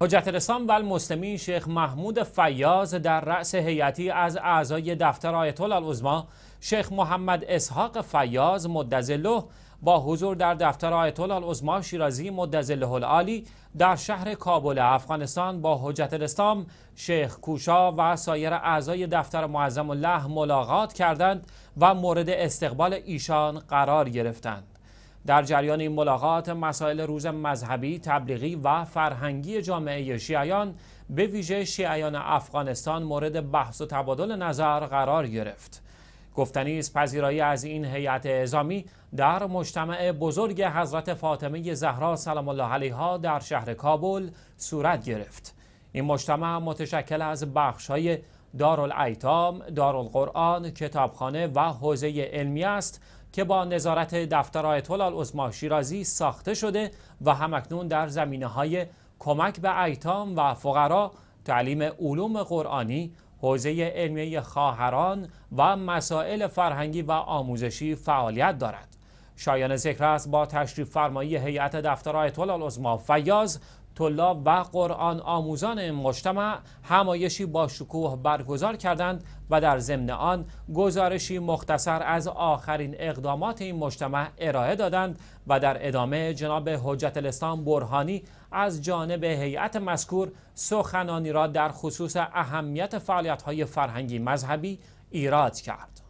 حجت الاسلام و المسلمین شیخ محمود فیاض در رأس هیئتی از اعضای دفتر آیت الله شیخ محمد اسحاق فیاض مدظله با حضور در دفتر آیت الله شیرازی مدظله العالی در شهر کابل افغانستان با حجت الاسلام شیخ کوشا و سایر اعضای دفتر معظم الله ملاقات کردند و مورد استقبال ایشان قرار گرفتند در جریان این ملاقات مسائل روز مذهبی، تبلیغی و فرهنگی جامعه شیعیان به ویژه شیعیان افغانستان مورد بحث و تبادل نظر قرار گرفت. گفتنی است پذیرایی از این هیئت اعزامی در مجتمع بزرگ حضرت فاطمه زهرا سلام الله علیها در شهر کابل صورت گرفت. این مجتمع متشکل از بخش‌های دارالایتام، دارالقرآن، کتابخانه و حوزه علمی است که با نظارت دفتر آیت الله شیرازی ساخته شده و همکنون در زمینه های کمک به ایتام و فقرا، تعلیم علوم قرآنی، حوزه علمی خواهران و مسائل فرهنگی و آموزشی فعالیت دارد. شایان ذکر است با تشریف فرمایی هیئت دفتر آیت الله فیاض طلاب و قرآن آموزان مجتمع همایشی با شکوه برگزار کردند و در ضمن آن گزارشی مختصر از آخرین اقدامات این مجتمع ارائه دادند و در ادامه جناب حجت الاسلام برهانی از جانب هیئت مسکور سخنانی را در خصوص اهمیت فعالیت‌های فرهنگی مذهبی ایراد کرد.